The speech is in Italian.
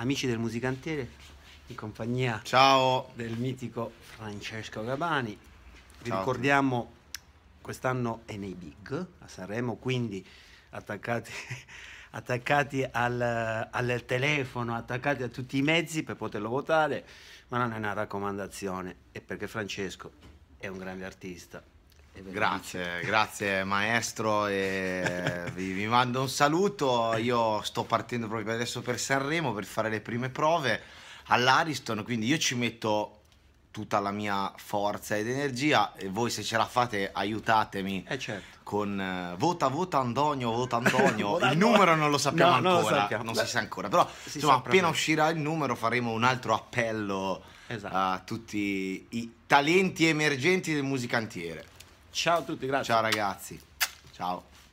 amici del musicantiere, in compagnia Ciao. del mitico Francesco Gabani. Vi Ciao. ricordiamo, quest'anno è nei Big a Sanremo, quindi attaccati, attaccati al, al, telefono, attaccati a tutti i mezzi per poterlo votare, ma non è una raccomandazione, è perché Francesco è un grande artista Grazie, grazie maestro, vi, vi, mando un saluto, io sto partendo proprio adesso per Sanremo per fare le prime prove all'Ariston, quindi io ci metto tutta la mia forza ed energia e voi se ce la fate aiutatemi eh certo. con uh, vota vota Antonio, vota Antonio, il numero non lo sappiamo no, ancora, non, sappiamo. non si sa ancora, però si insomma appena me. uscirà il numero faremo un altro appello esatto. a tutti i talenti emergenti del musicantiere. Ciao a tutti, grazie. Ciao ragazzi. Ciao.